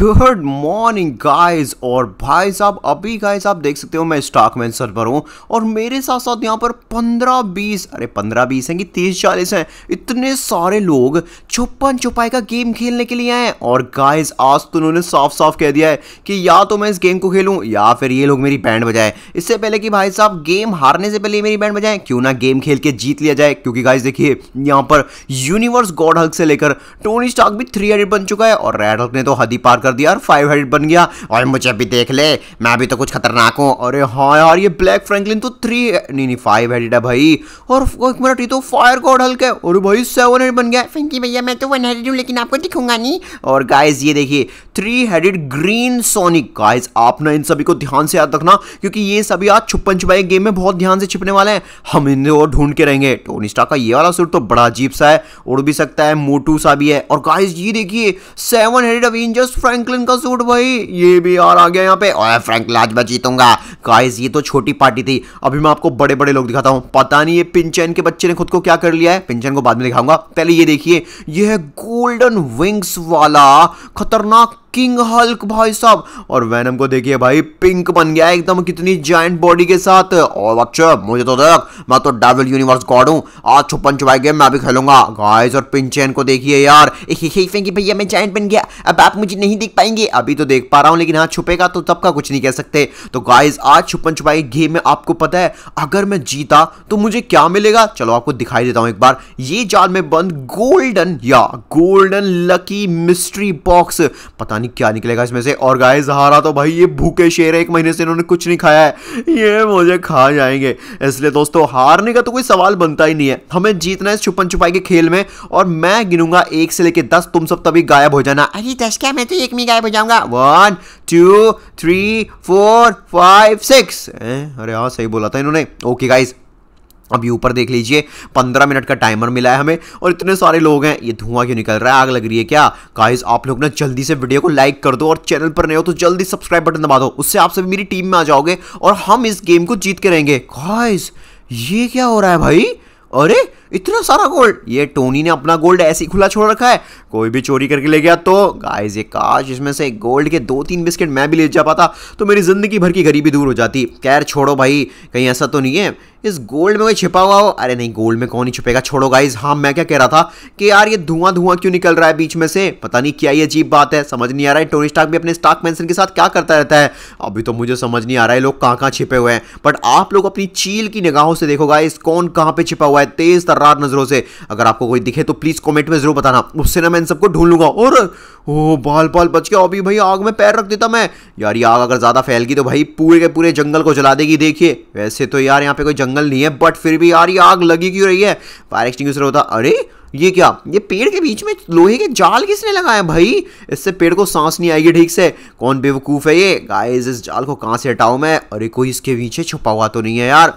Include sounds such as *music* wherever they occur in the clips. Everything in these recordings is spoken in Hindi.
गुड मॉर्निंग गाइस और भाई साहब अभी गाइस आप देख सकते हो मैं स्टॉक सर पर हूँ और मेरे साथ साथ यहाँ पर पंद्रह बीस अरे पंद्रह बीस हैं कि तीस चालीस हैं इतने सारे लोग छुपन छुपाई का गेम खेलने के लिए आए और गाइस आज तो उन्होंने साफ साफ कह दिया है कि या तो मैं इस गेम को खेलूँ या फिर ये लोग मेरी बैंड बजाएं इससे पहले कि भाई साहब गेम हारने से पहले मेरी बैंड बजाएं क्यों ना गेम खेल के जीत लिया जाए क्योंकि गाइज देखिए यहाँ पर यूनिवर्स गॉड हल्क से लेकर टोनी स्टॉक भी थ्री बन चुका है और रेड हल्क ने तो हदी पार कर दिया और फाइव हेड बन गया और मुझे अभी देख ले मैं अभी तो कुछ खतरनाक हूँ अरे हाँ यार ये ब्लैक फ्रेंकलिन तो थ्री नहीं नहीं फाइव हेडेड है भाई और एक मिनट ये तो फायर गॉड हल्के और भाई सेवन हेड बन गया फ्रेंकी भैया मैं तो वन हेडेड हूँ लेकिन आपको दिखूंगा नहीं और गाइज ये देखिए three headed green Sonic guys आप ना इन सभी को ध्यान से याद रखना क्योंकि ये सभी आज छुपन छुपाए गेम में बहुत ध्यान से छिपने वाले हैं हम इन्हें और ढूंढ के रहेंगे टोनी स्टार का ये वाला सूट तो बड़ा अजीब सा है उड़ भी सकता है मोटू सा भी है और गाइज ये देखिए seven headed Avengers friend Franklin का सूट भाई ये भी यार आ गया यहाँ पे ओए फ्रैंकलिन आज मैं जीतूंगा गाइस ये तो छोटी पार्टी थी अभी मैं आपको बड़े बड़े लोग दिखाता हूँ पता नहीं ये पिंचन के बच्चे ने खुद को क्या कर लिया है पिंचन को बाद में दिखाऊंगा पहले ये देखिए यह गोल्डन विंग्स वाला खतरनाक किंग हल्क भाई साहब और वैनम को देखिए भाई पिंक बन गया एकदम कितनी जॉइंट बॉडी के साथ और अच्छा मुझे तो देख मैं तो डबल यूनिवर्स गॉड हूँ आज छुपन छुपाई गेम मैं भी खेलूंगा गाइस और पिंचेन को देखिए यार कि भैया मैं जॉइंट बन गया अब आप मुझे नहीं देख पाएंगे अभी तो देख पा रहा हूँ लेकिन हाँ छुपेगा तो तब का कुछ नहीं कह सकते तो गाइज आज छुपन छुपाई गेम में आपको पता है अगर मैं जीता तो मुझे क्या मिलेगा चलो आपको दिखाई देता हूँ एक बार ये जाल में बंद गोल्डन या गोल्डन लकी मिस्ट्री बॉक्स पता पता नहीं क्या निकलेगा इसमें से और गाय जहारा तो भाई ये भूखे शेर है एक महीने से इन्होंने कुछ नहीं खाया है ये मुझे खा जाएंगे इसलिए दोस्तों हारने का तो कोई सवाल बनता ही नहीं है हमें जीतना है छुपन छुपाई के खेल में और मैं गिनूंगा एक से लेकर दस तुम सब तभी गायब हो जाना अरे दस क्या मैं तो एक में गायब हो जाऊंगा one two three four five six अरे हाँ सही बोला था इन्होंने ओके गाइज अभी ऊपर देख लीजिए पंद्रह मिनट का टाइमर मिला है हमें और इतने सारे लोग हैं ये धुआं क्यों निकल रहा है आग लग रही है क्या काइज आप लोग ना जल्दी से वीडियो को लाइक कर दो और चैनल पर नए हो तो जल्दी सब्सक्राइब बटन दबा दो उससे आप सभी मेरी टीम में आ जाओगे और हम इस गेम को जीत के रहेंगे काइज ये क्या हो रहा है भाई अरे इतना सारा गोल्ड ये टोनी ने अपना गोल्ड ऐसे ही खुला छोड़ रखा है कोई भी चोरी करके ले गया तो गाइस ये काश इसमें से गोल्ड के दो तीन बिस्किट मैं भी ले जा पाता तो मेरी ज़िंदगी भर की गरीबी दूर हो जाती कैर छोड़ो भाई कहीं ऐसा तो नहीं है इस गोल्ड में कोई छिपा हुआ हो अरे नहीं गोल्ड में कौन नहीं छुपेगा छोड़ो गाइज हाँ मैं क्या कह रहा था कि यार ये धुआं धुआं क्यों निकल रहा है बीच में से पता नहीं क्या ये अजीब बात है समझ नहीं आ रहा है टोनी स्टाक भी अपने स्टाक मैंसन के साथ क्या करता रहता है अभी तो मुझे समझ नहीं आ रहा है लोग कहाँ कहाँ छिपे हुए हैं बट आप लोग अपनी चील की निगाहों से देखो गाइज कौन कहाँ पे छिपा हुआ है तेज तर्रार नजरों से अगर आपको कोई दिखे तो प्लीज कॉमेंट में जरूर बताना उससे ना मैं इन सबको ढूंढ लूंगा और ओ बाल बाल बच गया अभी भाई आग में पैर रख देता मैं यार ये आग अगर ज़्यादा फैल गई तो भाई पूरे के पूरे जंगल को जला देगी देखिए वैसे तो यार यहाँ पे कोई जंगल नहीं है बट फिर भी यार ये आग लगी क्यों रही है फायर एक्सटिंग्विशर होता अरे ये क्या ये पेड़ के बीच में लोहे के जाल किसने लगाया भाई इससे पेड़ को सांस नहीं आएगी ठीक से कौन बेवकूफ़ है ये गाइस इस जाल को कहाँ से हटाऊँ मैं अरे कोई इसके पीछे छुपा हुआ तो नहीं है यार आ,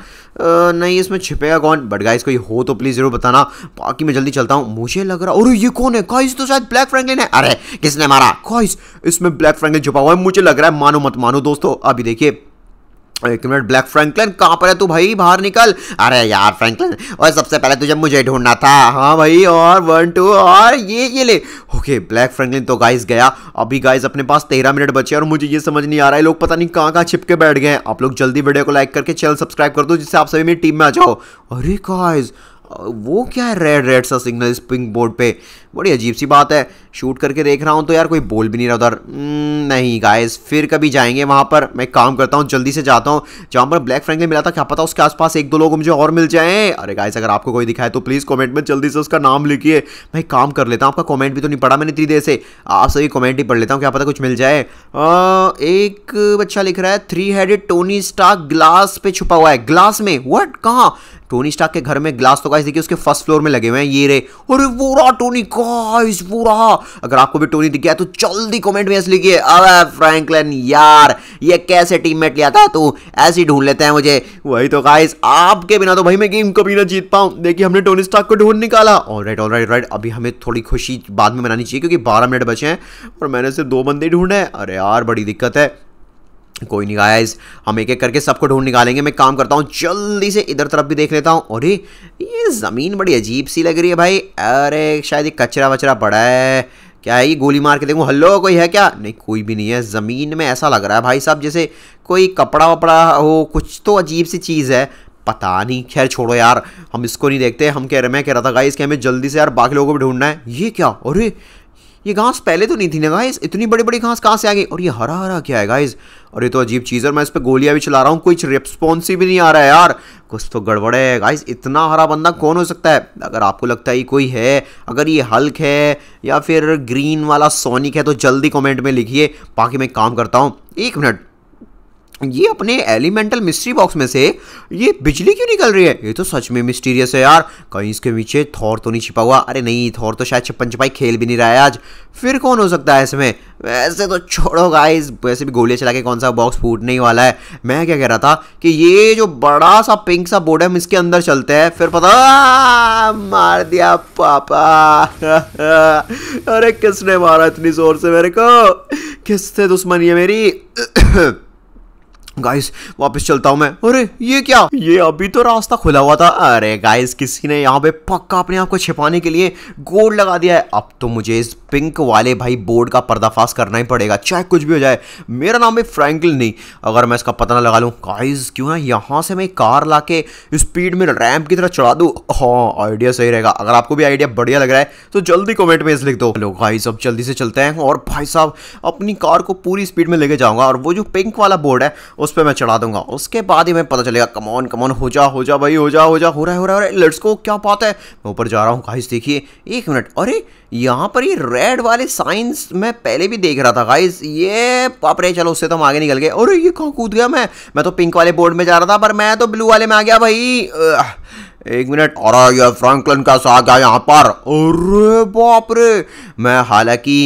नहीं इसमें छिपेगा कौन बट गाइस कोई हो तो प्लीज़ ज़रूर बताना बाकी मैं जल्दी चलता हूँ मुझे लग रहा और ये कौन है गाइस तो शायद ब्लैक फ्रैंकलिन है अरे किसने मारा क्वाइस इसमें ब्लैक फ्रैंकलिन छुपा हुआ है मुझे लग रहा है मानो मत मानो दोस्तों अभी देखिए एक मिनट ब्लैक फ्रैंकलिन कहाँ पर है तू भाई बाहर निकल अरे यार फ्रैंकलिन और सबसे पहले तुझे मुझे ढूंढना था हाँ भाई और वन टू और ये ये ले ओके ब्लैक फ्रैंकलिन तो गाइस गया अभी गाइस अपने पास तेरह मिनट बचे और मुझे ये समझ नहीं आ रहा है लोग पता नहीं कहाँ कहाँ छिप के बैठ गए आप लोग जल्दी वीडियो को लाइक करके चैनल सब्सक्राइब कर दो जिससे आप सभी मेरी टीम में आ जाओ अरे गाइज वो क्या है रेड रेड सा सिग्नल इस पिंक बोर्ड पे बड़ी अजीब सी बात है शूट करके देख रहा हूँ तो यार कोई बोल भी नहीं रहा उधर हम्म, नहीं गाइस फिर कभी जाएंगे वहाँ पर मैं काम करता हूँ जल्दी से जाता हूँ जहाँ पर ब्लैक फ्रैंकलिन मिला था क्या पता उसके आसपास एक दो लोग मुझे और मिल जाएँ अरे गाइस अगर आपको कोई दिखाए तो प्लीज़ कॉमेंट में जल्दी से उसका नाम लिखिए मैं काम कर लेता हूँ आपका कॉमेंट भी तो नहीं पढ़ा मैंने इतनी देर से आप सभी कॉमेंट ही पढ़ लेता हूँ क्या पता कुछ मिल जाए एक बच्चा लिख रहा है three headed Tony Stark glass पे छुपा हुआ है ग्लास में वट कहाँ टोनी स्टाक के घर में ग्लास तो गाइस देखिए उसके फर्स्ट फ्लोर में लगे हुए हैं ये रे अरे वो रहा टोनी गाइस वो रहा अगर आपको भी टोनी दिख गया तो जल्दी कमेंट में लिखिए अरे फ्रैंकलिन यार ये कैसे टीममेट लिया था तो ऐसे ही ढूंढ लेते हैं मुझे वही तो गाइस आपके बिना तो भाई मैं गेम कभी ना जीत पाऊं देखिए हमने टोनी स्टॉक को ढूंढ निकाला और राइट और राइट राइट अभी हमें थोड़ी खुशी बाद में मनानी चाहिए क्योंकि बारह मिनट बचे हैं और मैंने सिर्फ दो बंदे ढूंढे अरे यार बड़ी दिक्कत है कोई नहीं गाइस हम एक एक करके सबको ढूंढ निकालेंगे मैं काम करता हूँ जल्दी से इधर तरफ भी देख लेता हूँ अरे ये ज़मीन बड़ी अजीब सी लग रही है भाई अरे शायद ये कचरा वचरा पड़ा है क्या है ये गोली मार के देखूँ हल्लो कोई है क्या नहीं कोई भी नहीं है ज़मीन में ऐसा लग रहा है भाई साहब जैसे कोई कपड़ा वपड़ा हो कुछ तो अजीब सी चीज़ है पता नहीं खैर छोड़ो यार हम इसको नहीं देखते हम कह रहे मैं कह रहा था गाइस कि हमें जल्दी से यार बाकी लोगों को भी ढूंढना है ये क्या अरे ये घास पहले तो नहीं थी ना गाइज इतनी बड़ी बड़ी घास कहाँ से आ गई और ये हरा हरा क्या है गाइज और ये तो अजीब चीज़ है मैं इस पर गोलियां भी चला रहा हूँ कुछ रिस्पॉन्स ही भी नहीं आ रहा है यार कुछ तो गड़बड़ है गाइज इतना हरा बंदा कौन हो सकता है अगर आपको लगता है ये कोई है अगर ये हल्क है या फिर ग्रीन वाला सोनिक है तो जल्दी कॉमेंट में लिखिए बाकी मैं काम करता हूँ एक मिनट ये अपने एलिमेंटल मिस्ट्री बॉक्स में से ये बिजली क्यों निकल रही है ये तो सच में मिस्टीरियस है यार कहीं इसके पीछे थौर तो नहीं छिपा हुआ अरे नहीं थौर तो शायद छप्पन छपाई खेल भी नहीं रहा है आज फिर कौन हो सकता है इसमें वैसे तो छोड़ो गाइस वैसे भी गोलियाँ चला के कौन सा बॉक्स फूटने ही वाला है मैं क्या कह रहा था कि ये जो बड़ा सा पिंक सा बोर्ड है हम इसके अंदर चलते हैं फिर पता मार दिया पापा अरे किसने मारा इतनी जोर से मेरे को किससे दुश्मनी है मेरी गाइस वापस चलता हूँ मैं अरे ये क्या ये अभी तो रास्ता खुला हुआ था अरे गाइस किसी ने यहाँ पे पक्का अपने आप को छिपाने के लिए गोल लगा दिया है अब तो मुझे इस पिंक वाले भाई बोर्ड का पर्दाफाश करना ही पड़ेगा चाहे कुछ भी हो जाए मेरा नाम है फ्रैंकल नहीं अगर मैं इसका पता ना लगा लूँ काइज क्यों ना यहाँ से मैं कार ला के स्पीड में रैम्प की तरह चढ़ा दूँ हाँ आइडिया सही रहेगा अगर आपको भी आइडिया बढ़िया लग रहा है तो जल्दी कॉमेंट में इस लिख दो हेलो गाइस अब जल्दी से चलते हैं और भाई साहब अपनी कार को पूरी स्पीड में लेके जाऊँगा और वो जो पिंक वाला बोर्ड है उस पर मैं चढ़ा दूंगा उसके बाद ही मैं पता चलेगा कमॉन कमॉन हो जा हो जा भाई हो जा हो जा हो रहा है हो रहा है लेट्स को क्या बात है मैं ऊपर जा रहा हूँ काइज देखिए एक मिनट अरे यहाँ पर ये रेड वाले साइंस मैं पहले भी देख रहा था गाइज ये पापरे चलो उससे तो हम आगे निकल गए और ये कहाँ कूद गया मैं मैं तो पिंक वाले बोर्ड में जा रहा था पर मैं तो ब्लू वाले में आ गया भाई एक मिनट और ये फ्रैंकलिन का साग है यहाँ पर अरे बाप रे मैं हालांकि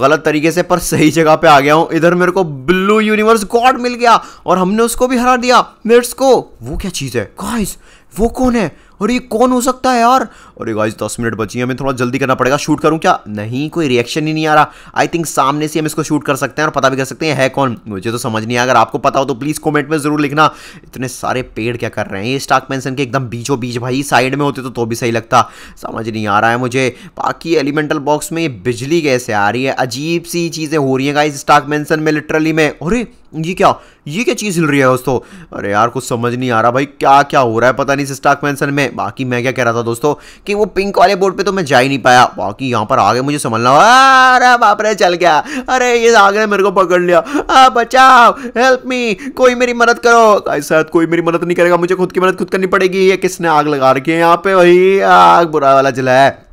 गलत तरीके से पर सही जगह पे आ गया हूँ इधर मेरे को ब्लू यूनिवर्स गॉड मिल गया और हमने उसको भी हरा दिया लेट्स को वो क्या चीज़ है गाइस वो कौन है और ये कौन हो सकता है यार अरे गाइस दस मिनट बची हमें थोड़ा जल्दी करना पड़ेगा शूट करूँ क्या नहीं कोई रिएक्शन ही नहीं आ रहा आई थिंक सामने से हम इसको शूट कर सकते हैं और पता भी कर सकते हैं है कौन मुझे तो समझ नहीं आया अगर आपको पता हो तो प्लीज़ कमेंट में ज़रूर लिखना इतने सारे पेड़ क्या कर रहे हैं ये स्टाक पेंसन के एकदम बीचों बीच भाई साइड में होते तो तो भी सही लगता समझ नहीं आ रहा है मुझे बाकी एलिमेंटल बॉक्स में ये बिजली कैसे आ रही है अजीब सी चीज़ें हो रही हैं गाइज स्टाक मैंसन में लिटरली में अरे ये क्या ये क्या चीज़ हिल रही है दोस्तों अरे यार कुछ समझ नहीं आ रहा भाई क्या क्या हो रहा है पता नहीं स्टाक मैंसन में में बाकी मैं क्या कह रहा था दोस्तों कि वो पिंक वाले बोर्ड पे तो मैं जा ही नहीं पाया बाकी यहाँ पर आगे मुझे संभलना हुआ अरे बाप रे चल गया अरे ये आगे ने मेरे को पकड़ लिया आ बचाओ हेल्प मी कोई मेरी मदद करो ऐसा कोई मेरी मदद नहीं करेगा मुझे खुद की मदद खुद करनी पड़ेगी ये किसने आग लगा रखी है यहाँ पे वही आग बुरा वाला जला है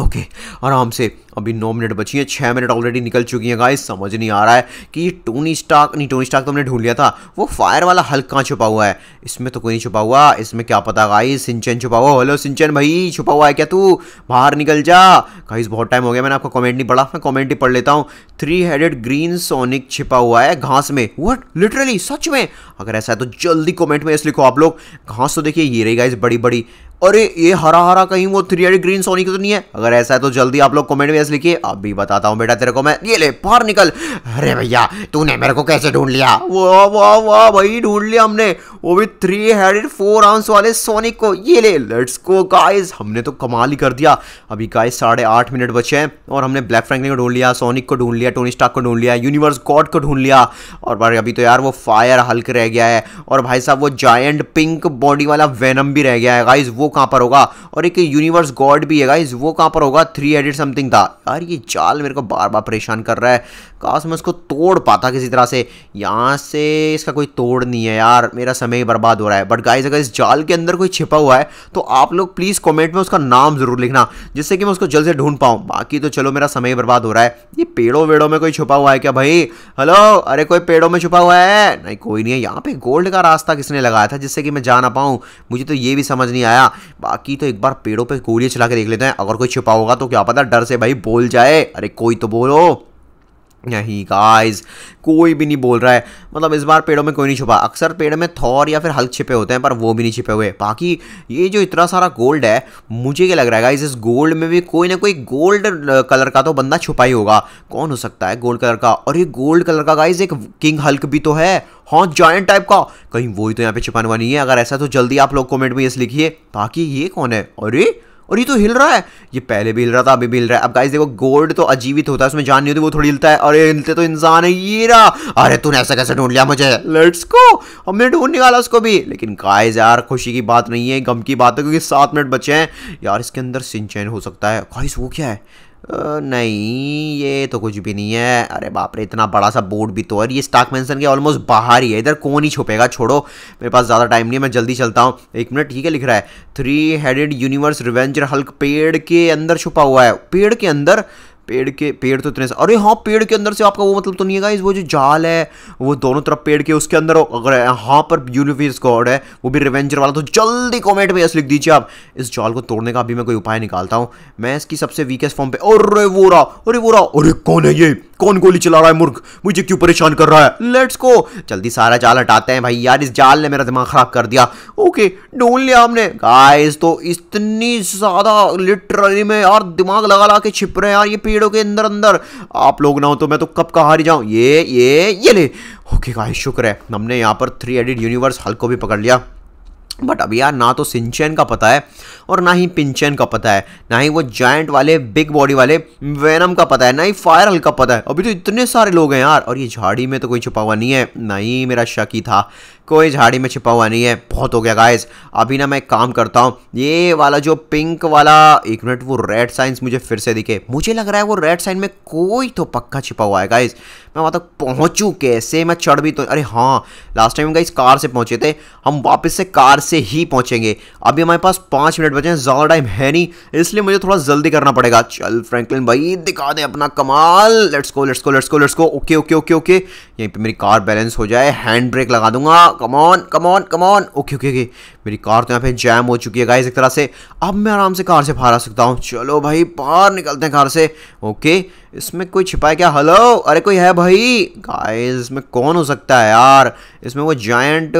ओके okay, आराम से अभी नौ मिनट बची हैं छः मिनट ऑलरेडी निकल चुकी हैं गाइस समझ नहीं आ रहा है कि ये टोनी स्टार्क नहीं टोनी स्टार्क तो हमने ढूंढ लिया था वो फायर वाला हल्क कहाँ छुपा हुआ है इसमें तो कोई नहीं छुपा हुआ इसमें क्या पता गाइस सिंचन छुपा हुआ हेलो सिंचन भाई छुपा हुआ है क्या तू बाहर निकल जा गाइस बहुत टाइम हो गया मैंने आपका कॉमेंट नहीं पढ़ा मैं कॉमेंट ही पढ़ लेता हूँ थ्री हेडेड ग्रीन सोनिक छिपा हुआ है घास में वट लिटरली सच में अगर ऐसा है तो जल्दी कॉमेंट में इस लिखो आप लोग घास तो देखिए ये रही गाइस बड़ी बड़ी अरे ये हरा हरा कहीं वो थ्री एड ग्रीन सोनी की तो नहीं है अगर ऐसा है तो जल्दी आप लोग कमेंट में ऐसे लिखिए अब भी बताता हूँ बेटा तेरे को मैं ये ले बाहर निकल अरे भैया तूने मेरे को कैसे ढूंढ लिया वाह वाह वाह भाई ढूंढ लिया हमने वो भी थ्री हेडेड फोर आर्म्स वाले सोनिक को ये ले लेट्स गो गाइस हमने तो कमाल ही कर दिया अभी गाइस साढ़े आठ मिनट बचे हैं और हमने ब्लैक फ्रैंकलिन को ढूंढ लिया सोनिक को ढूंढ लिया टोनी स्टाक को ढूंढ लिया यूनिवर्स गॉड को ढूंढ लिया और भाई अभी तो यार वो फायर हल्क रह गया है और भाई साहब वो जायंट पिंक बॉडी वाला वेनम भी रह गया है गाइज वो कहां कहाँ पर होगा और एक यूनिवर्स गॉड भी है गाइज वो कहाँ पर होगा थ्री एडिट समथिंग था यार ये चाल मेरे को बार बार परेशान कर रहा है काश मैं उसको तोड़ पाता किसी तरह से यहाँ से इसका कोई तोड़ नहीं है यार मेरा समय ही बर्बाद हो रहा है बट गाइज अगर इस जाल के अंदर कोई छिपा हुआ है तो आप लोग प्लीज़ कॉमेंट में उसका नाम ज़रूर लिखना जिससे कि मैं उसको जल्द से ढूंढ पाऊँ बाकी तो चलो मेरा समय बर्बाद हो रहा है ये पेड़ों वेड़ों में कोई छुपा हुआ है क्या भाई हेलो अरे कोई पेड़ों में छुपा हुआ है नहीं कोई नहीं है यहाँ पे गोल्ड का रास्ता किसने लगाया था जिससे कि मैं जा ना पाऊँ मुझे तो ये भी समझ नहीं आया बाकी तो एक बार पेड़ों पर गोलियाँ चला के देख लेते हैं अगर कोई छुपा होगा तो क्या पता डर से भाई बोल जाए अरे कोई तो बोलो नहीं गाइस कोई भी नहीं बोल रहा है मतलब इस बार पेड़ों में कोई नहीं छुपा अक्सर पेड़ में थॉर या फिर हल्क छिपे होते हैं पर वो भी नहीं छिपे हुए बाकी ये जो इतना सारा गोल्ड है मुझे क्या लग रहा है गाइस इस गोल्ड में भी कोई ना कोई गोल्ड कलर का तो बंदा छुपा ही होगा कौन हो सकता है गोल्ड कलर का और ये गोल्ड कलर का गाइज एक किंग हल्क भी तो है हाँ जॉइंट टाइप का कहीं ही तो यहाँ पे छिपाने वाली है अगर ऐसा तो जल्दी आप लोग कॉमेंट में ये लिखिए बाकी ये कौन है अरे और ये तो हिल रहा है ये पहले भी हिल रहा था अभी भी हिल रहा है अब गाइस देखो गोल्ड तो अजीवित होता है उसमें जान नहीं होती वो थोड़ी हिलता है अरे हिलते तो इंसान है ये रहा अरे तूने ऐसा कैसे ढूंढ लिया मुझे लेट्स को हमने ढूंढ निकाला उसको भी लेकिन गाइस यार खुशी की बात नहीं है गम की बात है क्योंकि सात मिनट बचे हैं यार इसके अंदर सिंचैन हो सकता है गाइस वो क्या है नहीं ये तो कुछ भी नहीं है अरे बाप रे इतना बड़ा सा बोर्ड भी तो और ये स्टाक मेंशन के ऑलमोस्ट बाहर ही है इधर कौन ही छुपेगा छोड़ो मेरे पास ज़्यादा टाइम नहीं है मैं जल्दी चलता हूँ एक मिनट ठीक है लिख रहा है three headed universe revenger hulk पेड़ के अंदर छुपा हुआ है पेड़ के अंदर पेड़ के पेड़ तो इतने से अरे हाँ पेड़ के अंदर से आपका वो मतलब तो नहीं है इस वो जो जाल है वो दोनों तरफ पेड़ के उसके अंदर अगर यहाँ पर यूनिवर्स गॉड है वो भी रिवेंजर वाला तो जल्दी कॉमेंट में यस लिख दीजिए आप इस जाल को तोड़ने का अभी मैं कोई उपाय निकालता हूँ मैं इसकी सबसे वीकेस्ट फॉर्म पे अरे वो रहा अरे वो रहा अरे कौन है ये कौन गोली चला रहा है मुर्ग मुझे क्यों परेशान कर रहा है लेट्स गो जल्दी सारा जाल हटाते हैं भाई यार इस जाल ने मेरा दिमाग खराब कर दिया ओके ढूंढ लिया हमने गाइस तो इतनी ज़्यादा लिटरली में यार दिमाग लगा लगा के छिप रहे हैं यार ये पेड़ों के अंदर अंदर आप लोग ना हो तो मैं तो कब का हार जाऊँ ये ये ये ले ओके गाइस शुक्र है हमने यहाँ पर थ्री एडिड यूनिवर्स हल्को भी पकड़ लिया बट अब यार ना तो सिंचैन का पता है और ना ही पिंचैन का पता है ना ही वो जायंट वाले बिग बॉडी वाले वेनम का पता है ना ही फायर हल का पता है अभी तो इतने सारे लोग हैं यार और ये झाड़ी में तो कोई छुपा हुआ नहीं है ना ही मेरा शक ही था कोई झाड़ी में छिपा हुआ नहीं है बहुत हो गया गाइस अभी ना मैं काम करता हूँ ये वाला जो पिंक वाला एक मिनट वो रेड साइंस मुझे फिर से दिखे मुझे लग रहा है वो रेड साइन में कोई तो पक्का छिपा हुआ है गाइस मैं वहाँ तक पहुँचूँ कैसे मैं चढ़ भी तो अरे हाँ लास्ट टाइम गाइस कार से पहुँचे थे हम वापस से कार से ही पहुँचेंगे अभी हमारे पास पाँच मिनट बचे हैं ज़्यादा टाइम है नहीं इसलिए मुझे थोड़ा जल्दी करना पड़ेगा चल फ्रेंकलिन भाई दिखा दें अपना कमाल लेट्स को लेट्स को लेट्स को लेट्स को ओके ओके ओके ओके यहीं पे मेरी कार बैलेंस हो जाए हैंड ब्रेक लगा दूंगा come on come on come on okay okay okay मेरी कार तो यहाँ पे जैम हो चुकी है गाइस एक तरह से अब मैं आराम से कार से बाहर आ सकता हूँ चलो भाई बाहर निकलते हैं कार से ओके इसमें कोई छिपा है क्या हेलो अरे कोई है भाई गाइस इसमें कौन हो सकता है यार इसमें वो जॉइंट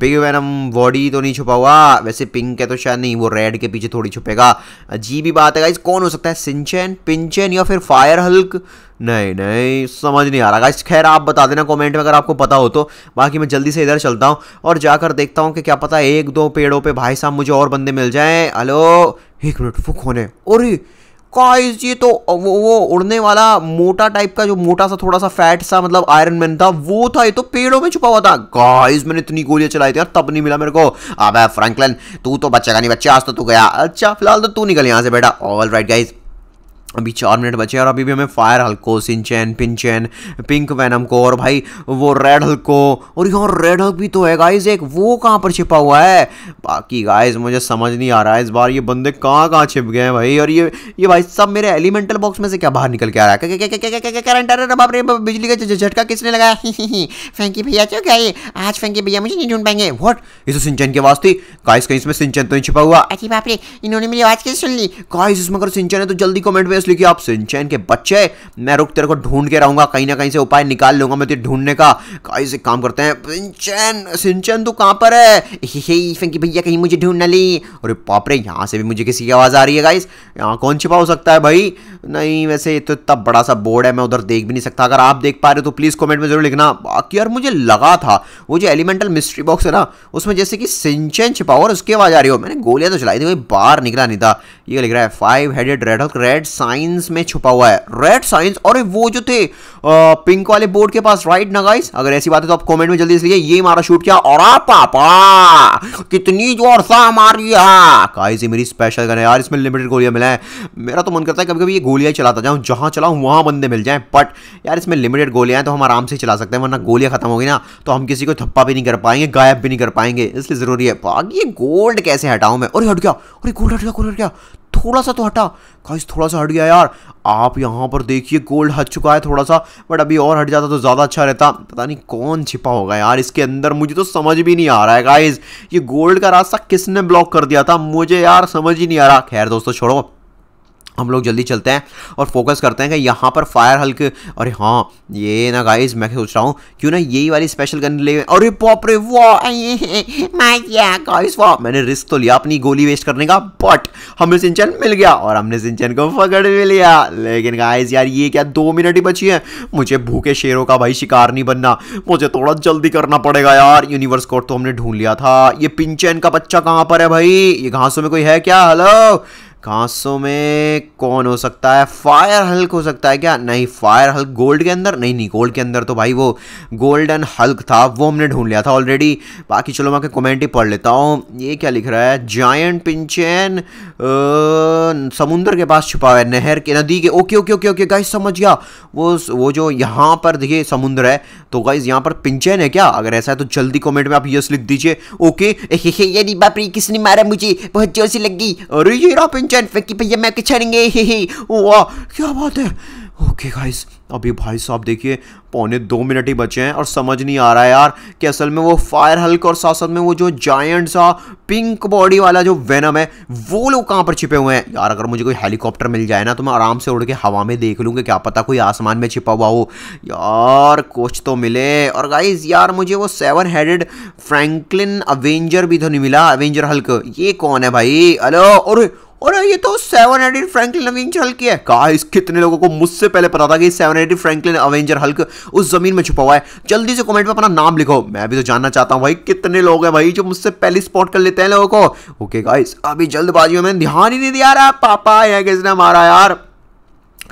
बिग वैनम बॉडी तो नहीं छुपा हुआ वैसे पिंक है तो शायद नहीं वो रेड के पीछे थोड़ी छुपेगा अजीब ही बात है गाइज कौन हो सकता है सिंचन पिंचन या फिर फायर हल्क नहीं नहीं समझ नहीं आ रहा गाइस खैर आप बता देना कमेंट में अगर आपको पता हो तो बाकी मैं जल्दी से इधर चलता हूँ और जाकर देखता हूँ कि क्या पता एक दो पेड़ों पे भाई साहब मुझे और बंदे मिल जाएं हेलो एक मिनट फुक होने और गाइस ये तो वो वो उड़ने वाला मोटा टाइप का जो मोटा सा थोड़ा सा फैट सा मतलब आयरन मैन था वो था ये तो पेड़ों में छुपा हुआ था गाइस मैंने इतनी गोलियां चलाई थी यार तब नहीं मिला मेरे को अब फ्रैंकलिन तू तो बच्चा का नहीं बच्चा आज तो तू गया अच्छा फिलहाल तो तू निकल यहाँ से बेटा ऑल राइट गाइज अभी चार मिनट बचे और अभी भी हमें फायर हल्को सिंचैन पिंचैन पिंक वैनम को और भाई वो रेड हल्को और यहाँ रेड हल्क भी तो है गाइज एक वो कहाँ पर छिपा हुआ है बाकी गाइज मुझे समझ नहीं आ रहा है इस बार ये बंदे कहाँ कहाँ छिप गए हैं भाई और ये ये भाई सब मेरे एलिमेंटल बॉक्स में से क्या बाहर निकल के आ रहा है क्या बिजली का झटका किसने लगाया फैंकी *laughs* भैया चो क्या आज फैंकी भैया मुझे नहीं ढूंढ पाएंगे वॉट ये तो सिंचन की आवाज़ थी गाइस कहीं इसमें सिंचन तो नहीं छिपा हुआ अच्छी बापरे इन्होंने मेरी आवाज़ कैसे सुन ली गाइस इसमें अगर सिंचन है तो जल्दी कमेंट में सीरियसली कि आप सिंचैन के बच्चे मैं रुक तेरे को ढूंढ के रहूंगा कहीं ना कहीं से उपाय निकाल लूंगा मैं तेरे ढूंढने का कहीं से काम करते हैं सिंचैन सिंचैन तू कहाँ पर है हे फंकी भैया कहीं मुझे ढूंढ ना ली अरे पापरे यहाँ से भी मुझे किसी की आवाज़ आ रही है गाइस यहाँ कौन छिपा हो सकता है भाई नहीं वैसे तो इतना बड़ा सा बोर्ड है मैं उधर देख भी नहीं सकता अगर आप देख पा रहे हो तो प्लीज़ कमेंट में जरूर लिखना बाकी यार मुझे लगा था वो जो एलिमेंटल मिस्ट्री बॉक्स है ना उसमें जैसे कि सिंचैन छिपा और उसकी आवाज़ आ रही हो मैंने गोलियाँ तो चलाई थी कोई बाहर निकला नहीं था ये लिख रहा है five headed red red sign science में छुपा हुआ है रेड साइंस और वो जो थे आ, पिंक वाले बोर्ड के पास राइट ना गाइस अगर ऐसी बात है तो आप कमेंट में जल्दी इसलिए ये मारा शूट किया और पापा कितनी जोर सा मारी गाइस ये मेरी स्पेशल गन है यार इसमें लिमिटेड गोलियां मिला है मेरा तो मन करता है कभी कभी ये गोलियां चलाता जाऊं जहां चलाऊं वहां बंदे मिल जाएं बट यार इसमें लिमिटेड गोलियां हैं तो हम आराम से चला सकते हैं वरना गोलियां खत्म होगी ना तो हम किसी को थप्पा भी नहीं कर पाएंगे गायब भी नहीं कर पाएंगे इसलिए जरूरी है ये गोल्ड कैसे हटाऊं मैं अरे हट गया अरे गोल्ड हट गया गोल्ड हट गया थोड़ा सा तो हटा गाइस थोड़ा सा हट गया यार आप यहाँ पर देखिए गोल्ड हट चुका है थोड़ा सा बट अभी और हट जाता तो ज़्यादा अच्छा रहता पता नहीं कौन छिपा होगा यार इसके अंदर मुझे तो समझ भी नहीं आ रहा है गाइज ये गोल्ड का रास्ता किसने ब्लॉक कर दिया था मुझे यार समझ ही नहीं आ रहा खैर दोस्तों छोड़ो हम लोग जल्दी चलते हैं और फोकस करते हैं कि यहाँ पर फायर हल्क अरे हाँ ये ना गाइज मैं सोच रहा हूँ क्यों ना यही वाली स्पेशल गन ले अरे पॉपरे वाह मैंने रिस्क तो लिया अपनी गोली वेस्ट करने का बट हमें सिंचन मिल गया और हमने सिंचन को पकड़ भी लिया लेकिन गाइज यार ये क्या दो मिनट ही बची है मुझे भूखे शेरों का भाई शिकार नहीं बनना मुझे थोड़ा जल्दी करना पड़ेगा यार यूनिवर्स कोर्ट तो हमने ढूंढ लिया था ये पिंचन का बच्चा कहाँ पर है भाई ये घासों में कोई है क्या हेलो कांसों में कौन हो सकता है फायर हल्क हो सकता है क्या नहीं फायर हल्क गोल्ड के अंदर नहीं नहीं गोल्ड के अंदर तो भाई वो गोल्डन हल्क था वो हमने ढूंढ लिया था ऑलरेडी बाकी चलो मैं कमेंट ही पढ़ लेता हूँ ये क्या लिख रहा है जायंट पिंचन समुंदर के पास छुपा हुआ है नहर के नदी के okay okay okay okay guys समझ गया वो वो जो यहाँ पर देखिए समुद्र है तो गाइस यहाँ पर पिंचन है क्या अगर ऐसा है तो जल्दी कॉमेंट में आप यस लिख दीजिए ओके *laughs* ये बापरी किसने मारा मुझे बहुत जोर सी लग गई अरे ये रहा किचन फैक्ट्री भैया मैं छड़ेंगे ही ही वाह क्या बात है ओके गाइस अभी भाई साहब देखिए पौने दो मिनट ही बचे हैं और समझ नहीं आ रहा है यार कि असल में वो फायर हल्क और साथ साथ में वो जो जायंट सा पिंक बॉडी वाला जो वेनम है वो लोग कहाँ पर छिपे हुए हैं यार अगर मुझे कोई हेलीकॉप्टर मिल जाए ना तो मैं आराम से उड़ के हवा में देख लूँगी क्या पता कोई आसमान में छिपा हुआ हो यार कुछ तो मिले और गाइज यार मुझे वो सेवन हेडेड फ्रेंकलिन अवेंजर भी तो नहीं मिला अवेंजर हल्क ये कौन है भाई हेलो और और ये तो seven headed Franklin avenger hulk है कहा इस कितने लोगों को मुझसे पहले पता था कि seven headed Franklin avenger hulk उस जमीन में छुपा हुआ है जल्दी से कमेंट में अपना नाम लिखो मैं भी तो जानना चाहता हूँ भाई कितने लोग हैं भाई जो मुझसे पहले स्पॉट कर लेते हैं लोगों को ओके गाइस अभी जल्दबाजी में ध्यान ही नहीं दिया रहा पापा यह किसने मारा यार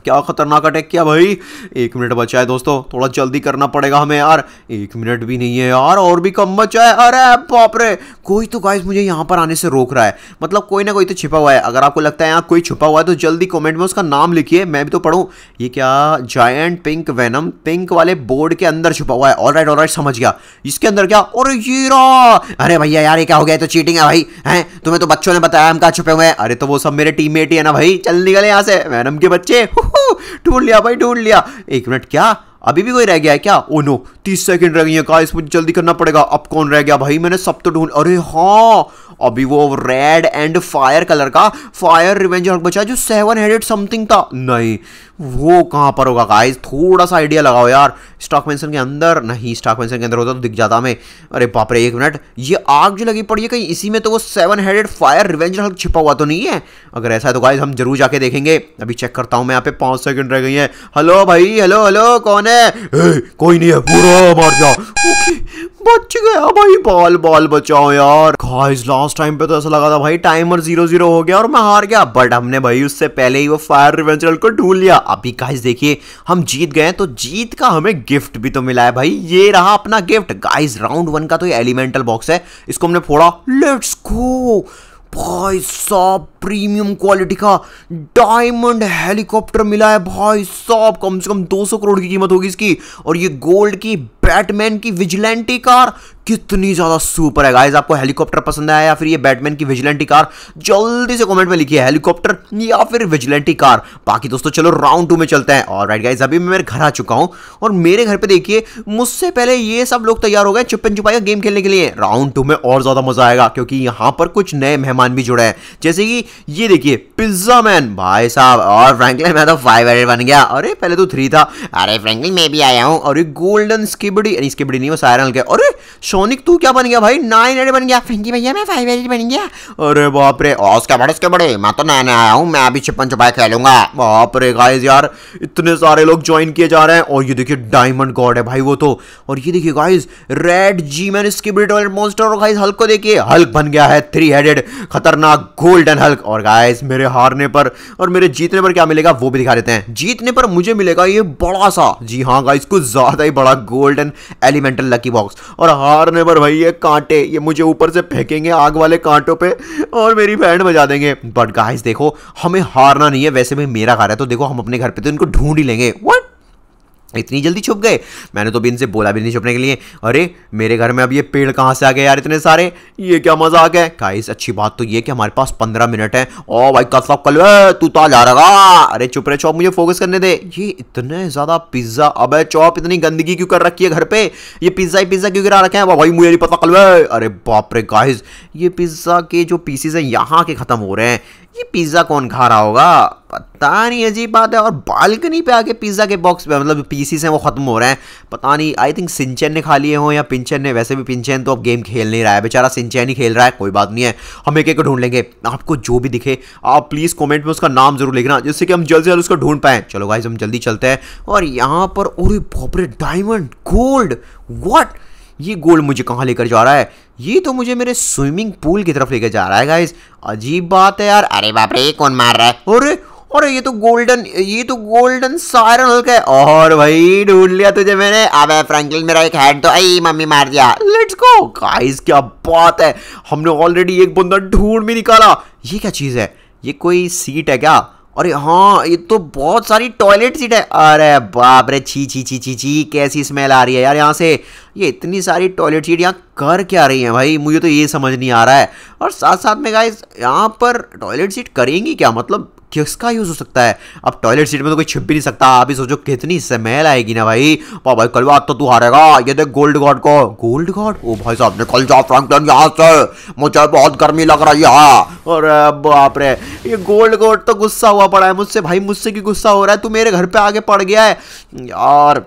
क्या खतरनाक अटैक किया भाई एक मिनट बचा है दोस्तों थोड़ा जल्दी करना पड़ेगा हमें यार एक मिनट भी नहीं है यार और भी कम बचा है अरे बाप रे कोई तो गाइस मुझे यहाँ पर आने से रोक रहा है मतलब कोई ना कोई तो छिपा हुआ है अगर आपको लगता है यहाँ कोई छुपा हुआ है तो जल्दी कॉमेंट में उसका नाम लिखिए मैं भी तो पढ़ूँ ये क्या जायंट पिंक वैनम पिंक वाले बोर्ड के अंदर छुपा हुआ है ऑल राइट ऑल राइट समझ गया इसके अंदर क्या और ये अरे भैया यार ये क्या हो गया तो चीटिंग है भाई है तुम्हें तो बच्चों ने बताया हम कहा छुपे हुए हैं अरे तो वो सब मेरे टीम ही है ना भाई चल निकले यहाँ से वैनम के बच्चे ढूंढ लिया भाई ढूंढ लिया एक मिनट क्या अभी भी कोई रह गया है क्या ओ नो तीस सेकंड रह गई है कहा मुझे जल्दी करना पड़ेगा अब कौन रह गया भाई मैंने सब तो ढूंढ अरे हाँ अभी वो रेड एंड फायर कलर का फायर रिवेंज बचा जो सेवन हेडेड समथिंग था नहीं वो कहाँ पर होगा गाइस थोड़ा सा आइडिया लगाओ यार स्टॉक मेंशन के अंदर नहीं स्टॉक मेंशन के अंदर होता तो दिख जाता हमें अरे बाप रे एक मिनट ये आग जो लगी पड़ी है कहीं इसी में तो वो seven headed fire revenge hulk छिपा हुआ तो नहीं है अगर ऐसा है तो गाइस हम जरूर जाके देखेंगे अभी चेक करता हूँ मैं यहाँ पे पाँच सेकंड रह गई है हेलो भाई हेलो हेलो कौन है ए, कोई नहीं है पूरा मार जाओ बच गया भाई बॉल बॉल बचाओ यार गाइस लास्ट टाइम पे तो ऐसा लगा था भाई टाइमर जीरो जीरो हो गया और मैं हार गया बट हमने भाई उससे पहले ही वो फायर रिवेंजरल को ढूंढ लिया अभी गाइस देखिए हम जीत गए तो जीत का हमें गिफ्ट भी तो मिला है भाई ये रहा अपना गिफ्ट गाइस राउंड वन का तो ये एलिमेंटल बॉक्स है इसको हमने फोड़ा लेट्स गो भाई साहब प्रीमियम क्वालिटी का डायमंड हेलीकॉप्टर मिला है भाई साहब कम से कम 200 करोड़ की कीमत होगी इसकी और ये गोल्ड की बैटमैन की विजिलेंटी कार कितनी ज़्यादा सुपर है गाइज आपको हेलीकॉप्टर पसंद आया या फिर ये बैटमैन की विजिलेंटी कार जल्दी से कमेंट में लिखिए हेलीकॉप्टर या फिर विजिलेंटी कार बाकी दोस्तों चलो राउंड टू में चलते हैं और राइट गाइज अभी मैं मेरे घर आ चुका हूँ और मेरे घर पे देखिए मुझसे पहले ये सब लोग तैयार हो गए छुपन छुपाई गेम खेलने के लिए राउंड टू में और ज़्यादा मज़ा आएगा क्योंकि यहाँ पर कुछ नए मेहमान भी जुड़े हैं जैसे कि ये देखिए पिज्जा मैन भाई साहब और फ्रेंकलिन मैं तो फाइव हंड्रेड बन गया अरे पहले तो थ्री था अरे फ्रेंकलिन मैं भी आया हूँ और ये गोल्डन स्कीब बड़ी इसकी बड़ी नहीं वो सायरन के अरे सोनिक तू क्या बन गया भाई नाइन एड बन गया फ्रेंकी हाँ भैया मैं फाइव एड बन गया अरे बाप रे उसके बड़े उसके बड़े मैं तो नया नया आया हूँ मैं अभी छप्पन छुपाए खेलूंगा बाप रे गाइज यार इतने सारे लोग ज्वाइन किए जा रहे हैं और ये देखिए डायमंड गॉड है भाई वो तो और ये देखिए guys red G man skibidi monster और गाइज हल्क को देखिए हल्क बन गया है थ्री हेडेड खतरनाक गोल्डन हल्क और गाइज मेरे हारने पर और मेरे जीतने पर क्या मिलेगा वो भी दिखा देते हैं जीतने पर मुझे मिलेगा ये बड़ा सा जी हाँ गाइज कुछ ज्यादा ही बड़ा golden skeleton elemental lucky box और हारने पर भाई ये कांटे ये मुझे ऊपर से फेंकेंगे आग वाले कांटों पे और मेरी बैंड बजा देंगे बट गाइस देखो हमें हारना नहीं है वैसे भी मेरा घर है तो देखो हम अपने घर पे तो इनको ढूंढ ही लेंगे व्हाट इतनी जल्दी छुप गए मैंने तो भी इनसे बोला भी नहीं छुपने के लिए अरे मेरे घर में अब ये पेड़ कहाँ से आ गए यार इतने सारे ये क्या मजा आ गया गाइस अच्छी बात तो ये कि हमारे पास पंद्रह मिनट है ओ भाई कल साहब कल तू तो जा रहा अरे चुप रहे चौप मुझे फोकस करने दे ये इतने ज़्यादा पिज्ज़ा अब चौप इतनी गंदगी क्यों कर रखी है घर पे ये पिज्ज़ा ही पिज्ज़ा क्यों गिरा रखे हैं भाई मुझे नहीं पता कल अरे बाप रे गाइस ये पिज्ज़ा के जो पीसीज है यहाँ के ख़त्म हो रहे हैं ये पिज़्ज़ा कौन खा रहा होगा पता नहीं अजीब बात है और बालकनी पे आके पिज़्ज़ा के बॉक्स पे मतलब पीसीस हैं वो ख़त्म हो रहे हैं पता नहीं आई थिंक सिंचन ने खा लिए हो या पिंचन ने वैसे भी पिंचन तो अब गेम खेल नहीं रहा है बेचारा सिंचन ही खेल रहा है कोई बात नहीं है हम एक एक ढूंढ लेंगे आपको जो भी दिखे आप प्लीज़ कॉमेंट में उसका नाम जरूर लिखना जिससे कि हम जल्द से जल्द उसको ढूंढ पाए चलो भाई हम जल्दी चलते हैं और यहाँ पर और बापरे डायमंड गोल्ड वॉट ये गोल्ड मुझे कहाँ लेकर जा रहा है ये तो मुझे मेरे स्विमिंग पूल की तरफ लेकर जा रहा है गाइज अजीब बात है यार अरे बाप रे कौन मार रहा है अरे और ये तो गोल्डन ये तो गोल्डन सायरन हल्क है और भाई ढूंढ लिया तुझे मैंने अब फ्रैंकलिन मेरा एक हेड तो आई मम्मी मार दिया लेट्स गो गाइस क्या बात है हमने ऑलरेडी एक बंदा ढूंढ भी निकाला ये क्या चीज़ है ये कोई सीट है क्या अरे हाँ ये तो बहुत सारी टॉयलेट सीट है अरे बाप रे छी छी छी छी छी कैसी स्मेल आ रही है यार यहाँ से ये इतनी सारी टॉयलेट सीट यहाँ कर क्या रही हैं भाई मुझे तो ये समझ नहीं आ रहा है और साथ साथ में गाइस यहाँ पर टॉयलेट सीट करेंगी क्या मतलब किसका यूज़ हो सकता है अब टॉयलेट सीट में तो कोई छिप भी नहीं सकता आप ही सोचो कितनी स्मेल आएगी ना भाई पा भाई कल बात तो तू हारेगा ये देख गोल्ड गॉड को गोल्ड गॉड ओ भाई साहब ने कल जा फ्रैंकलिन यहाँ से मुझे बहुत गर्मी लग रही है और बाप रे ये गोल्ड गॉड तो गुस्सा हुआ पड़ा है मुझसे भाई मुझसे क्यों गुस्सा हो रहा है तू मेरे घर पे आगे पड़ गया है यार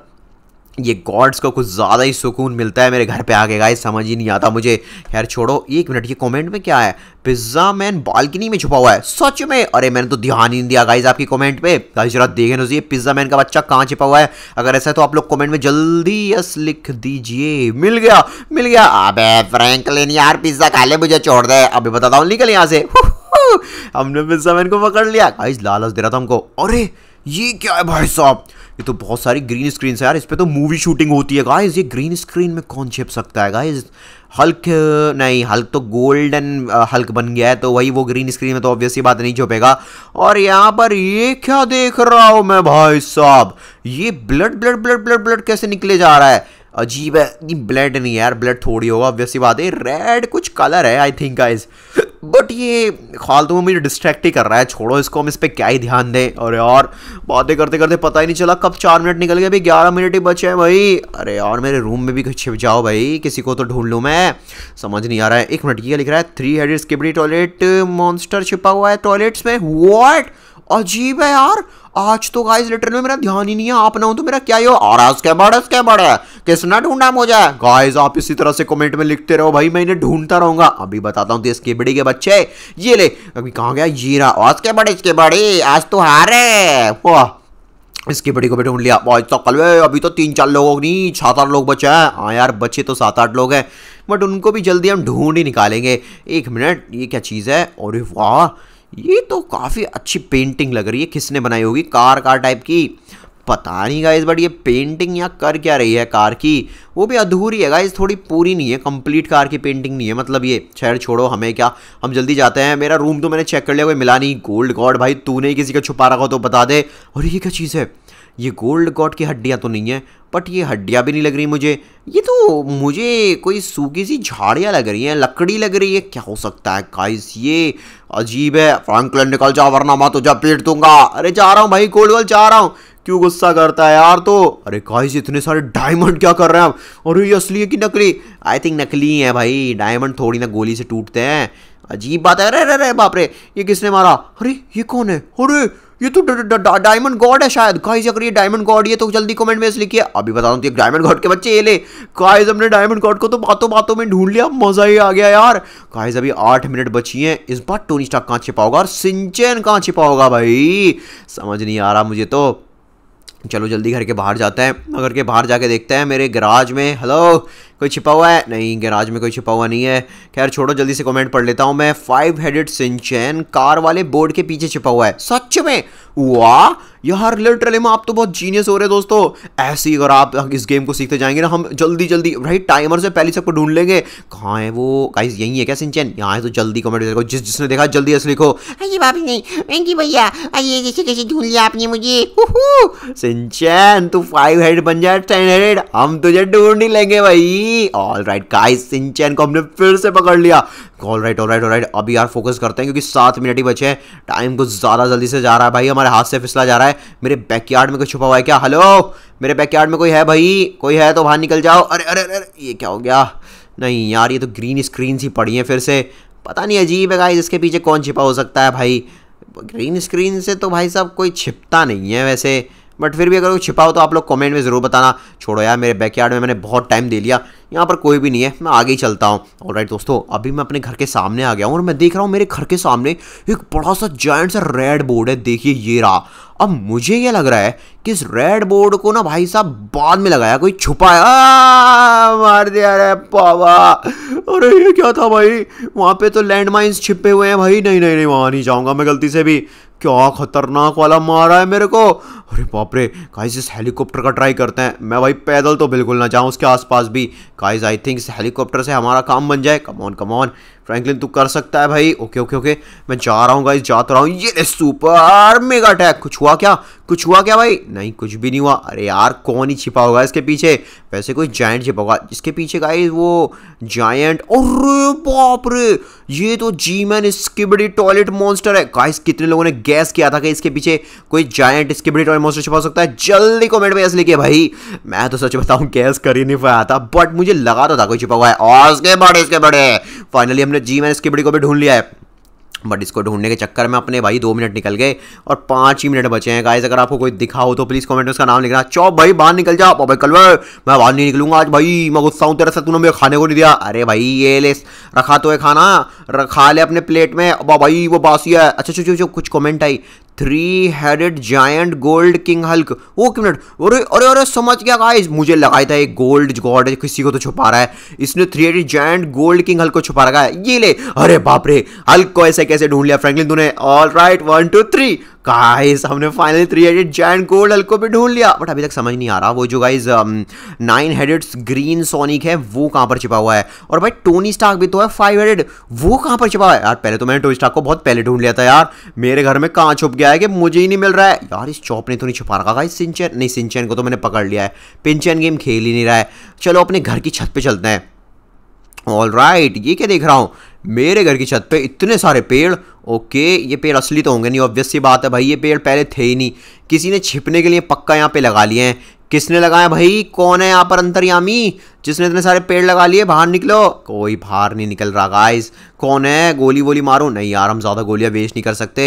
ये गॉड्स को कुछ ज़्यादा ही सुकून मिलता है मेरे घर पे आके गाइस समझ ही नहीं आता मुझे खैर छोड़ो एक मिनट ये कमेंट में क्या है पिज्ज़ा मैन बालकनी में छुपा हुआ है सच में अरे मैंने तो ध्यान ही नहीं दिया गाइस आपकी कमेंट पे गाइस जरा देखें ये पिज्ज़ा मैन का बच्चा कहाँ छिपा हुआ है अगर ऐसा है तो आप लोग कॉमेंट में जल्दी यस लिख दीजिए मिल गया मिल गया अब फ्रैंकलिन यार पिज्ज़ा खा ले मुझे छोड़ दे अभी बताता हूँ निकल यहाँ से *laughs* हमने पिज्ज़ा मैन को पकड़ लिया गाइस लालच दे रहा था हमको अरे ये क्या है भाई साहब ये तो बहुत सारी ग्रीन स्क्रीन है यार इस पर तो मूवी शूटिंग होती है गाइज ये ग्रीन स्क्रीन में कौन छिप सकता है गाइज हल्क नहीं हल्क तो गोल्डन हल्क बन गया है तो वही वो ग्रीन स्क्रीन में तो ऑब्वियसली बात नहीं छुपेगा और यहाँ पर ये क्या देख रहा हूँ मैं भाई साहब ये blood blood blood blood blood कैसे निकले जा रहा है अजीब है ब्लड नहीं यार ब्लड थोड़ी होगा ऑब्वियसली बात है रेड कुछ कलर है आई थिंक गाइज बट ये फालतू में मुझे डिस्ट्रैक्ट ही कर रहा है छोड़ो इसको हम इस पर क्या ही ध्यान दें और यार बातें करते करते पता ही नहीं चला कब चार मिनट निकल गए अभी ग्यारह मिनट ही बचे हैं भाई अरे यार मेरे रूम में भी छिप जाओ भाई किसी को तो ढूंढ लूँ मैं समझ नहीं आ रहा है एक मिनट ये लिख रहा है three headed skibidi toilet monster छिपा हुआ है टॉयलेट्स में वॉट अजीब है यार आज तो गाइस लिटरली मेरा ध्यान ही नहीं है आप ना हो तो मेरा क्या ही हो और आज क्या बड़ा क्या बड़ा है किसने ढूंढा मुझे गाइस आप इसी तरह से कमेंट में लिखते रहो भाई मैं इन्हें ढूंढता रहूंगा अभी बताता हूँ इसके के बड़ी के बच्चे ये ले अभी कहाँ गया जीरा आज क्या बड़े तो इसके बड़े आज तो हारे वाह इसकी बड़ी को भी ढूंढ लिया आज तो कल अभी तो तीन चार लोगों नहीं सात आठ लोग बचे हैं हाँ यार बचे तो सात आठ लोग हैं बट उनको भी जल्दी हम ढूंढ ही निकालेंगे एक मिनट ये क्या चीज़ है और वाह ये तो काफ़ी अच्छी पेंटिंग लग रही है किसने बनाई होगी कार कार टाइप की पता नहीं गाइज बट ये पेंटिंग या कर क्या रही है कार की वो भी अधूरी है गाइज थोड़ी पूरी नहीं है कंप्लीट कार की पेंटिंग नहीं है मतलब ये शहर छोड़ो हमें क्या हम जल्दी जाते हैं मेरा रूम तो मैंने चेक कर लिया कोई मिला नहीं गोल्ड गॉड भाई तूने किसी का छुपा रखा हो तो बता दे और ये क्या चीज़ है ये गोल्ड गॉड की हड्डियाँ तो नहीं है बट ये हड्डियाँ भी नहीं लग रही मुझे ये तो मुझे कोई सूखी सी झाड़ियाँ लग रही हैं लकड़ी लग रही है क्या हो सकता है काइस ये अजीब है फ्रैंकलिन निकल जा वरना मैं तुझे पीट दूंगा अरे जा रहा हूँ भाई गोल्ड गोल्ड जा रहा हूँ क्यों गुस्सा करता है यार तो अरे काइस इतने सारे डायमंड क्या कर रहे हैं आप अरे ये असली है कि नकली आई थिंक नकली है भाई डायमंड थोड़ी ना गोली से टूटते हैं अजीब बात है अरे अरे अरे बापरे ये किसने मारा अरे ये कौन है अरे ये तो डायमंड गॉड है शायद गाइस अगर ये डायमंड गॉड ये तो जल्दी कमेंट में लिखिए अभी बता दूँ तो ये डायमंड गॉड के बच्चे ये ले गाइस हमने डायमंड गॉड को तो बातों बातों में ढूंढ लिया मजा ही आ गया यार गाइस अभी आठ मिनट बची हैं इस बार टोनी स्टाक कहाँ छिपा होगा और सिंचन कहाँ छिपा होगा भाई समझ नहीं आ रहा मुझे तो चलो जल्दी घर के बाहर जाते हैं घर के बाहर जाके देखते हैं मेरे गराज में हेलो कोई छिपा हुआ है नहीं गैराज में कोई छिपा हुआ नहीं है खैर छोड़ो जल्दी से कमेंट पढ़ लेता हूँ मैं फाइव हेडेड सिंचैन कार वाले बोर्ड के पीछे छिपा हुआ है सच में वाह यार लिटरली में आप तो बहुत जीनियस हो रहे दोस्तों ऐसे ही अगर आप इस गेम को सीखते जाएंगे ना हम जल्दी जल्दी राइट टाइमर से पहले सबको ढूंढ लेंगे कहाँ है वो गाइस यही है क्या सिंचन यहाँ है तो जल्दी कमेंट देखो जिस जिसने देखा जल्दी ऐसे लिखो अरे भाभी नहीं वेंकी भैया ये जैसे कैसे ढूंढ लिया आपने मुझे सिंचन तू फाइव हेड बन जाए टेन हेड हम तुझे ढूंढ ही लेंगे भाई ऑल राइट गाइस सिंचैन को हमने फिर से पकड़ लिया all right all right all right अभी यार फोकस करते हैं क्योंकि सात मिनट ही बचे हैं टाइम कुछ ज़्यादा जल्दी से जा रहा है भाई हमारे हाथ से फिसला जा रहा है मेरे बैकयार्ड में कुछ छुपा हुआ है क्या हेलो मेरे बैकयार्ड में कोई है भाई कोई है तो बाहर निकल जाओ अरे अरे अरे ये क्या हो गया नहीं यार ये तो ग्रीन स्क्रीन सी पड़ी है फिर से पता नहीं अजीब है गाइस इसके पीछे कौन छिपा हो सकता है भाई ग्रीन स्क्रीन से तो भाई साहब कोई छिपता नहीं है वैसे बट फिर भी अगर वो छिपा हो तो आप लोग कमेंट में ज़रूर बताना छोड़ो यार मेरे बैकयार्ड में मैंने बहुत टाइम दे लिया यहाँ पर कोई भी नहीं है मैं आगे ही चलता हूँ और राइट दोस्तों अभी मैं अपने घर के सामने आ गया हूँ और मैं देख रहा हूँ मेरे घर के सामने एक बड़ा सा जॉइंट सा रेड बोर्ड है देखिए ये रहा अब मुझे ये लग रहा है कि इस रेड बोर्ड को ना भाई साहब बाद में लगाया कोई छुपाया मार दिया रे पावा अरे ये क्या था भाई वहाँ पे तो लैंड छिपे हुए हैं भाई नहीं नहीं नहीं वहाँ नहीं जाऊँगा मैं गलती से भी क्या खतरनाक वाला मारा है मेरे को अरे बाप रे काइज इस हेलीकॉप्टर का ट्राई करते हैं मैं भाई पैदल तो बिल्कुल ना जाऊँ उसके आसपास भी काइज आई थिंक इस हेलीकॉप्टर से हमारा काम बन जाए कमॉन कमॉन फ्रैंकलिन तू कर सकता है भाई ओके ओके ओके मैं जा रहा हूँ गाइस जा तो रहा हूँ ये सुपर मेगा अटैक कुछ हुआ क्या कुछ हुआ क्या भाई नहीं कुछ भी नहीं हुआ अरे यार कौन ही छिपा होगा इसके पीछे वैसे कोई जायंट छिपा होगा इसके पीछे गाइस वो जायंट और बाप रे ये तो G man skibidi toilet monster है गाइस कितने लोगों ने गैस किया था कि इसके पीछे कोई जायंट स्किबडी टॉयलेट मॉन्स्टर छिपा सकता है जल्दी कॉमेंट में ऐसे लिखे भाई मैं तो सच बताऊँ गैस कर ही नहीं पाया था बट मुझे लगा तो था कोई छिपा हुआ है और इसके बड़े इसके बड़े फाइनली हमने हमने जी मैंने इसकी बड़ी को भी ढूंढ लिया है बट इसको ढूंढने के चक्कर में अपने भाई दो मिनट निकल गए और पाँच ही मिनट बचे हैं गाइज अगर आपको कोई दिखा हो तो प्लीज़ कमेंट में उसका नाम लिखना चौप भाई बाहर निकल जाओ भाई कल मैं बाहर नहीं निकलूंगा आज भाई मैं गुस्सा हूँ तेरे से तूने मुझे खाने को नहीं दिया अरे भाई ये ले रखा तो है खाना रखा ले अपने प्लेट में भाई वो बासी है अच्छा चुप चुप कुछ कॉमेंट आई three headed giant gold king hulk वो एक मिनट अरे अरे अरे समझ गया गाइस मुझे लगा था एक गोल्ड गॉड है किसी को तो छुपा रहा है इसने three headed giant gold king hulk को छुपा रखा है ये ले अरे बाप रे हल्क को ऐसे कैसे ढूंढ लिया फ्रैंकलिन तूने all right one two three guys हमने finally three headed giant gold hulk को भी ढूंढ लिया बट अभी तक समझ नहीं आ रहा वो जो guys nine headed green Sonic है वो कहाँ पर छिपा हुआ है और भाई टोनी स्टार्क भी तो है फाइव हेडेड वो कहाँ पर छिपा हुआ है यार पहले तो मैंने टोनी स्टार्क को बहुत पहले ढूंढ लिया था यार मेरे घर में कहाँ छुप गया है कि मुझे ही नहीं मिल रहा है यार इस चौप ने तो नहीं छुपा रखा गाइस सिंचन नहीं सिंचन को तो मैंने पकड़ लिया है पिंचन गेम खेल ही नहीं रहा है चलो अपने घर की छत पर चलते हैं ऑल राइट ये क्या देख रहा हूँ मेरे घर की छत पे इतने सारे पेड़ ओके ये पेड़ असली तो होंगे नहीं ऑब्वियस सी बात है भाई ये पेड़ पहले थे ही नहीं किसी ने छिपने के लिए पक्का यहाँ पे लगा लिए हैं किसने लगाया भाई कौन है यहाँ पर अंतर्यामी जिसने इतने सारे पेड़ लगा लिए बाहर निकलो कोई बाहर नहीं निकल रहा गाइस कौन है गोली वोली मारो नहीं यार हम ज़्यादा गोलियां वेस्ट नहीं कर सकते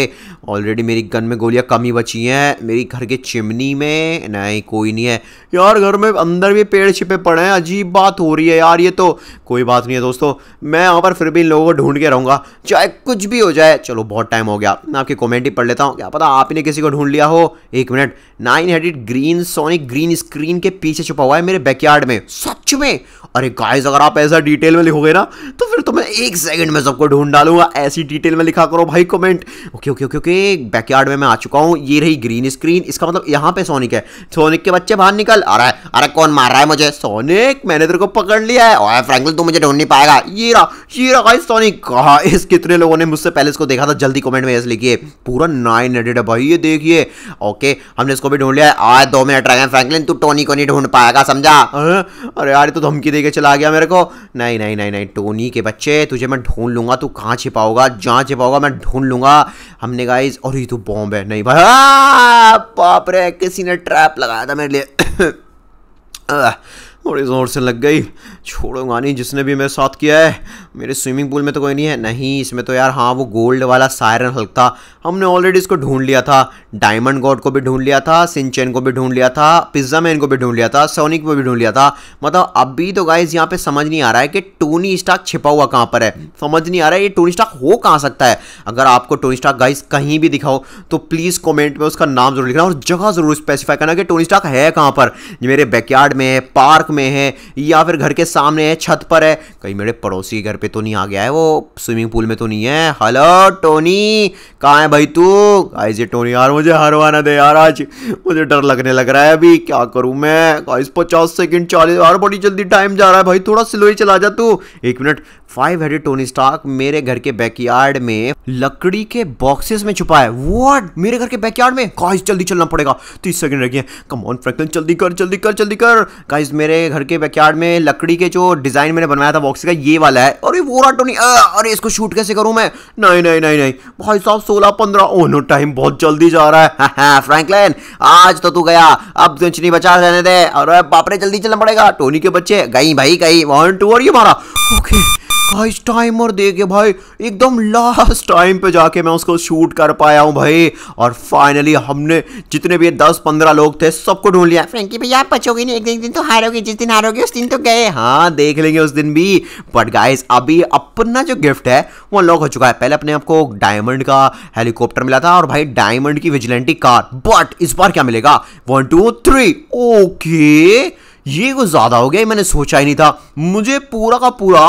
ऑलरेडी मेरी गन में गोलियां कम ही बची हैं मेरी घर के चिमनी में नहीं कोई नहीं है यार घर में अंदर भी पेड़ छिपे पड़े हैं अजीब बात हो रही है यार ये तो कोई बात नहीं है दोस्तों मैं यहाँ पर फिर भी इन लोगों को ढूंढ के रहूँगा चाहे कुछ भी हो जाए चलो बहुत टाइम हो गया मैं आपकी कॉमेंट ही पढ़ लेता हूँ क्या पता आपने किसी को ढूंढ लिया हो एक minute nine headed green Sonic green screen के पीछे छुपा हुआ है मेरे बैकयार्ड में सच में में अरे गाइस अगर आप ऐसा डिटेल में लिखोगे ना तो फिर तो मैं एक सेकंड में सबको ढूंढ डालूंगा ऐसी डिटेल में लिखा करो भाई comment okay okay okay okay backyard में मैं आ चुका हूँ ये रही ग्रीन स्क्रीन इसका मतलब यहाँ पे सोनिक है सोनिक के बच्चे बाहर निकल अरे अरे कौन मार रहा है मुझे सोनिक मैंने तेरे को पकड़ लिया है और फ्रेंकल तू मुझे ढूंढ नहीं पाएगा ये रहा ये रहा गाइस सोनिक कहा इस कितने लोगों ने मुझसे पहले इसको देखा था जल्दी कमेंट में ऐसे लिखिए पूरा नाइन हंड्रेड है भाई ये देखिए ओके हमने इसको भी ढूंढ लिया है आए दो मिनट रह गए फ्रेंकलिन तू टोनी को नहीं ढूंढ पाएगा समझा हाँ? अरे यार मारे तो धमकी देके चला गया मेरे को नहीं नहीं नहीं नहीं नहीं टोनी के बच्चे तुझे मैं ढूंढ लूंगा तू कहाँ छिपाओगा जहाँ छिपाओगा मैं ढूंढ लूंगा हमने कहा इस और ये तो बॉम्ब है नहीं भाई बाप रे किसी ने ट्रैप लगाया था मेरे लिए बड़ी *coughs* जोर से लग गई छोड़ूंगा नहीं जिसने भी मेरे साथ किया है मेरे स्विमिंग पूल में तो कोई नहीं है नहीं इसमें तो यार हाँ वो गोल्ड वाला सायरन हल्क था हमने ऑलरेडी इसको ढूंढ लिया था डायमंड गॉड को भी ढूंढ लिया था सिंचेन को भी ढूंढ लिया था पिज्जा मैन को भी ढूंढ लिया था सोनिक को भी ढूंढ लिया था मतलब अभी तो गाइज यहाँ पे समझ नहीं आ रहा है कि टोनी स्टाक छिपा हुआ कहाँ पर है समझ नहीं आ रहा है ये टोनी स्टाक हो कहाँ सकता है अगर आपको टोनी स्टाक गाइज कहीं भी दिखाओ तो प्लीज़ कॉमेंट में उसका नाम जरूर लिखना और जगह जरूर स्पेसिफाई करना कि टोनी स्टाक है कहाँ पर मेरे बैकयार्ड में है पार्क में है या फिर घर के सामने है छत पर है कहीं मेरे पड़ोसी के घर पे तो नहीं आ गया है वो स्विमिंग पूल में तो नहीं है हेलो टोनी कहाँ है भाई तू आई ये टोनी यार मुझे हरवाना दे यार आज मुझे डर लगने लग रहा है अभी क्या करूँ मैं इस पचास सेकेंड चालीस यार बड़ी जल्दी टाइम जा रहा है भाई थोड़ा स्लो ही चला जा तू एक minute five headed Tony Stark मेरे घर के बैकयार्ड में लकड़ी के बॉक्सेस में छुपा है व्हाट मेरे घर के बैकयार्ड में गाइस जल्दी चलना पड़ेगा तीस सेकंड रखिए कम ऑन फ्रैंकलिन जल्दी कर जल्दी कर जल्दी कर गाइस मेरे घर के बैकयार्ड में लकड़ी के जो डिज़ाइन मैंने बनाया था बॉक्स का ये वाला है और ये वो राटो नहीं अरे इसको शूट कैसे करूं मैं नहीं नहीं नहीं नहीं भाई साहब सोलह पंद्रह ओ नो टाइम बहुत जल्दी जा रहा है फ्रैंकलिन *laughs* हाँ, आज तो तू गया अब कुछ तो नहीं बचा रहने दे और बापरे जल्दी चलना पड़ेगा टोनी के बच्चे गई भाई गई वन टू और ये मारा ओके गाइस टाइमर देखे भाई एकदम लास्ट टाइम पे जाके मैं उसको शूट कर पाया हूँ भाई और फाइनली हमने जितने भी दस पंद्रह लोग थे सबको ढूंढ लिया फ्रेंकी भैया आप बचोगे नहीं एक दिन, दिन तो हारोगे जिस दिन हारोगे उस दिन तो गए हाँ देख लेंगे उस दिन भी बट गाइज अभी अपना जो गिफ्ट है वो अनलॉक हो चुका है पहले अपने आपको डायमंड का हेलीकॉप्टर मिला था और भाई डायमंड की विजिलेंटी कार बट इस बार क्या मिलेगा वन टू थ्री ओके ये कुछ ज़्यादा हो गया मैंने सोचा ही नहीं था मुझे पूरा का पूरा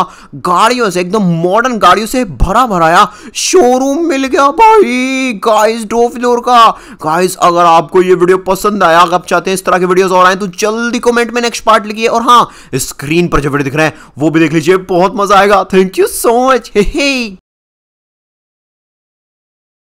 गाड़ियों से एकदम मॉडर्न गाड़ियों से भरा भराया शोरूम मिल गया भाई गाइस डो फ्लोर का गाइस अगर आपको ये वीडियो पसंद आया आप चाहते हैं इस तरह के वीडियोस और आए तो जल्दी कमेंट में नेक्स्ट पार्ट लिखिए और हाँ स्क्रीन पर जो वीडियो दिख रहे हैं वो भी देख लीजिए बहुत मजा आएगा thank you so much hey, hey.